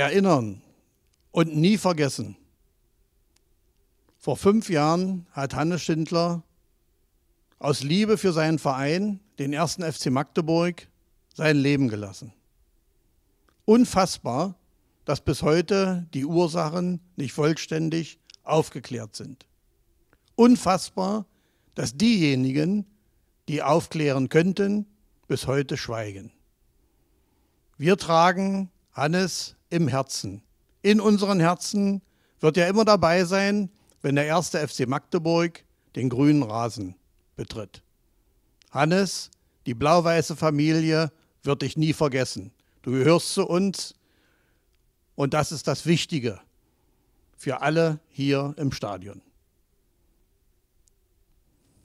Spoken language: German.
erinnern und nie vergessen. Vor fünf Jahren hat Hannes Schindler aus Liebe für seinen Verein, den ersten FC Magdeburg, sein Leben gelassen. Unfassbar, dass bis heute die Ursachen nicht vollständig aufgeklärt sind. Unfassbar, dass diejenigen, die aufklären könnten, bis heute schweigen. Wir tragen Hannes im Herzen. In unseren Herzen wird er immer dabei sein, wenn der erste FC Magdeburg den grünen Rasen betritt. Hannes, die blau-weiße Familie wird dich nie vergessen. Du gehörst zu uns und das ist das Wichtige für alle hier im Stadion.